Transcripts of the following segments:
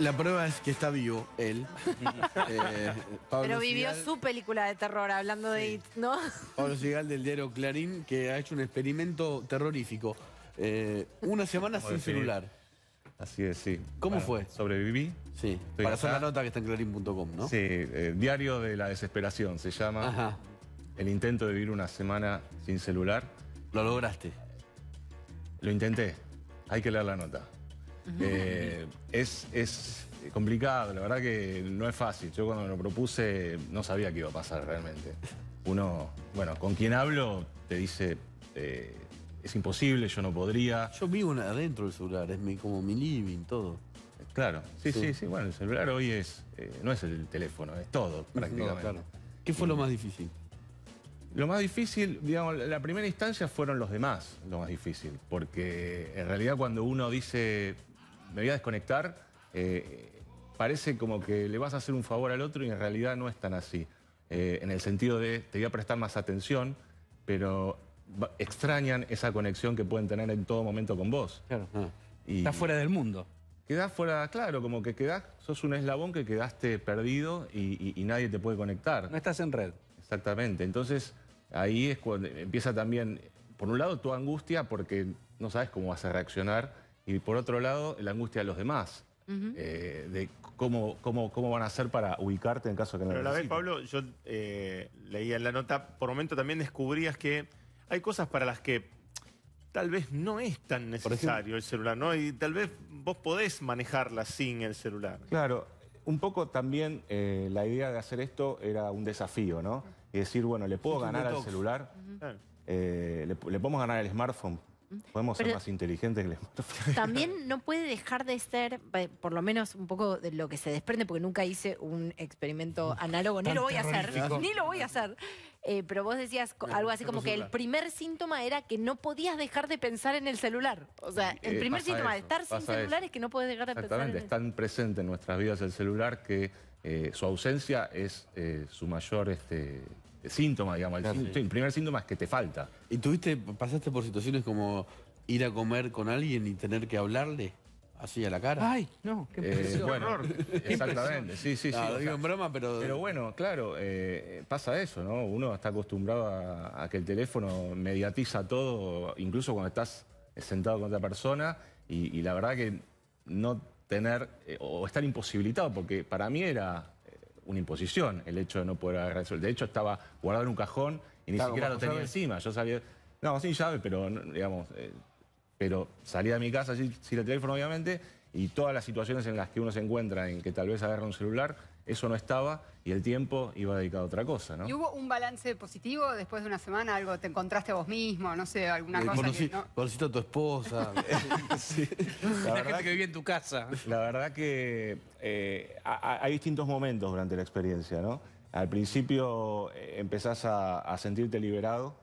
La prueba es que está vivo él. Eh, Pero vivió su película de terror, hablando de It, ¿no? Pablo Sigal del diario Clarín, que ha hecho un experimento terrorífico. Eh, una semana sin celular. Así es, sí. ¿Cómo fue? Sobreviví. Sí, para hacer la nota que está en clarín.com, ¿no? Sí, eh, Diario de la Desesperación se llama. El intento de vivir una semana sin celular. ¿Lo lograste? Lo intenté. Hay que leer la nota. Eh, es, es complicado, la verdad que no es fácil. Yo cuando me lo propuse no sabía qué iba a pasar realmente. Uno, bueno, con quien hablo te dice, eh, es imposible, yo no podría. Yo vivo adentro del celular, es mi, como mi living, todo. Claro, sí, sí, sí, bueno, el celular hoy es, eh, no es el teléfono, es todo prácticamente. ¿Qué fue lo más difícil? Lo más difícil, digamos, la primera instancia fueron los demás, lo más difícil, porque en realidad cuando uno dice, me voy a desconectar, eh, parece como que le vas a hacer un favor al otro y en realidad no es tan así. Eh, en el sentido de te voy a prestar más atención, pero extrañan esa conexión que pueden tener en todo momento con vos. Claro. Ah. Estás fuera del mundo. Quedás fuera, claro, como que quedás, sos un eslabón que quedaste perdido y, y nadie te puede conectar. No estás en red. Exactamente. Entonces, ahí es cuando empieza también, por un lado, tu angustia porque no sabes cómo vas a reaccionar y por otro lado la angustia de los demás. Eh, de cómo, cómo, van a hacer para ubicarte en caso de que no Pero la vez, Pablo, yo eh, leía en la nota, por momento también descubrías que hay cosas para las que tal vez no es tan necesario el celular, ¿no? Y tal vez vos podés manejarla sin el celular. Claro, un poco también eh, la idea de hacer esto era un desafío, ¿no? Y decir, bueno, le puedo ganar al celular, le, le podemos ganar el smartphone, Podemos ser más inteligentes que el También no puede dejar de ser, eh, por lo menos un poco de lo que se desprende, porque nunca hice un experimento análogo, ni lo voy a hacer, ni lo voy a hacer. pero vos decías algo así como que el primer síntoma era que no podías dejar de pensar en el celular. O sea, eh, el primer síntoma de estar sin celular es que no puedes dejar de pensar en el celular. Exactamente, es tan presente en nuestras vidas el celular que eh, su ausencia es su mayor este, síntoma, digamos. Ah, el, primer síntoma es que te falta. ¿Y tuviste, pasaste por situaciones como ir a comer con alguien y tener que hablarle? Así a la cara. Ay, no, qué eh, impresión. exactamente, sí, sí, sí. Lo digo en broma, pero... Pero bueno, claro, eh, pasa eso, ¿no? Uno está acostumbrado a, que el teléfono mediatiza todo, incluso cuando estás sentado con otra persona, y, la verdad que no tener, eh, o estar imposibilitado, porque para mí era una imposición el hecho de no poder agarrar De hecho, estaba guardado en un cajón y ni siquiera lo tenía encima. Yo sabía. No, sin llave, pero digamos, eh, pero salí de mi casa sin, el teléfono, obviamente, y todas las situaciones en las que uno se encuentra, en que tal vez agarra un celular, eso no estaba y el tiempo iba dedicado a otra cosa, ¿no? ¿Y hubo un balance positivo después de una semana? ¿Algo te encontraste vos mismo? No sé, alguna eh, cosa conocí, no... a tu esposa. La, gente que, vive vivía en tu casa. La verdad que eh, hay distintos momentos durante la experiencia, ¿no? Al principio eh, empezás a, a sentirte liberado,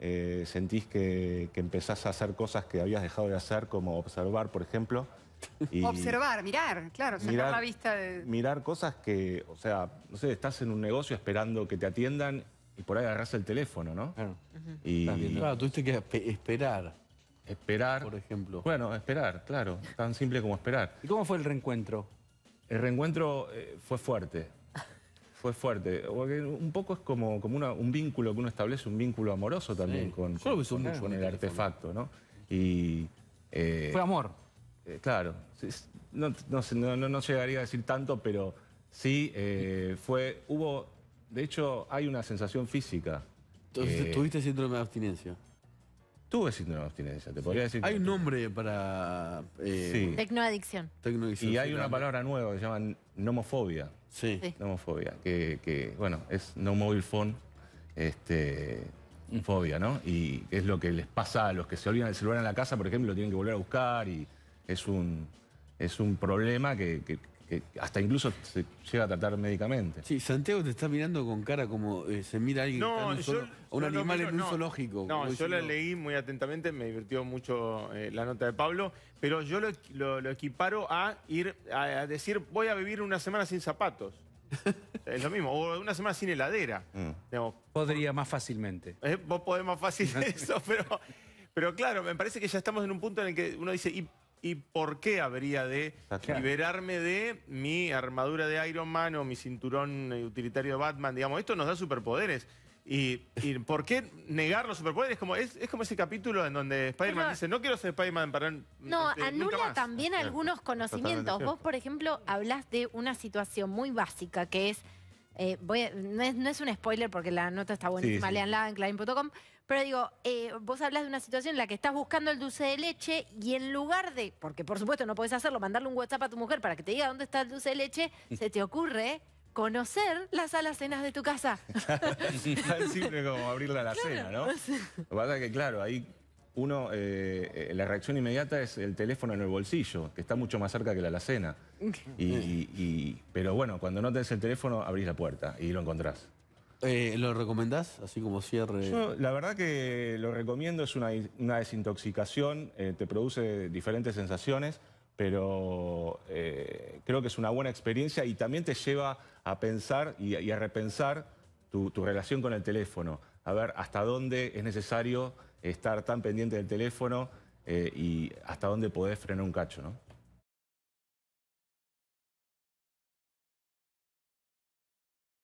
eh, sentís que, empezás a hacer cosas que habías dejado de hacer, como observar, por ejemplo. observar, mirar, claro, sacar mirar, la vista de... Mirar cosas que, o sea, no sé, estás en un negocio esperando que te atiendan y por ahí agarras el teléfono, ¿no? Claro. claro, tuviste que esperar. Esperar. Por ejemplo. Bueno, esperar, claro. Tan simple como esperar. ¿Y cómo fue el reencuentro? El reencuentro eh, fue fuerte fue fuerte. Porque un poco es como, como un vínculo que uno establece, un vínculo amoroso también con, con, el artefacto, ¿no? Y, eh, fue amor. Eh, claro. No, llegaría a decir tanto, pero sí eh, fue. Hubo. De hecho, hay una sensación física. Entonces, ¿tuviste síndrome de abstinencia? Tuve síndrome de abstinencia, te podría decir. Hay un nombre para... Eh, sí. Tecnoadicción. Y hay una palabra nueva que se llama nomofobia. Sí. que, bueno, es no mobile phone, este, fobia, ¿no? Y es lo que les pasa a los que se olvidan el celular en la casa, por ejemplo, lo tienen que volver a buscar y es un, es un problema que, que hasta incluso se llega a tratar médicamente. Sí, Santiago te está mirando con cara como eh, se mira a alguien un, animal en un zoológico. No, yo la leí muy atentamente, me divirtió mucho eh, la nota de Pablo, pero yo lo, equiparo a ir a, decir voy a vivir una semana sin zapatos. es lo mismo, o una semana sin heladera. Mm. Podría más fácilmente. ¿Eh? vos podés más fácil eso, pero, pero claro, me parece que ya estamos en un punto en el que uno dice, ¿y y por qué habría de ah, liberarme de mi armadura de Iron Man o mi cinturón eh, utilitario de Batman. Digamos, esto nos da superpoderes. Y, por qué negar los superpoderes? Como, es, como ese capítulo en donde Spider-Man dice, no quiero ser Spider-Man para... No, este, anula también algunos conocimientos. Vos, por ejemplo, hablás de una situación muy básica que es eh, no, es, no, es, un spoiler porque la nota está buenísima, leanla en clavin.com, pero digo, eh, vos hablas de una situación en la que estás buscando el dulce de leche y en lugar de, porque por supuesto no podés hacerlo, mandarle un WhatsApp a tu mujer para que te diga dónde está el dulce de leche, mm. se te ocurre conocer las alacenas de tu casa. Es simple como abrir la alacena, ¿no? Lo que pasa es que, claro, ahí uno, eh, eh, la reacción inmediata es el teléfono en el bolsillo, que está mucho más cerca que la alacena. Y, pero bueno, cuando no tenés el teléfono, abrís la puerta y lo encontrás. Eh, ¿Lo recomendás? Así como cierre. Yo, la verdad que lo recomiendo, es una, desintoxicación, te produce diferentes sensaciones, pero creo que es una buena experiencia y también te lleva a pensar y, a repensar tu relación con el teléfono. A ver hasta dónde es necesario estar tan pendiente del teléfono eh, y hasta dónde podés frenar un cacho, ¿no?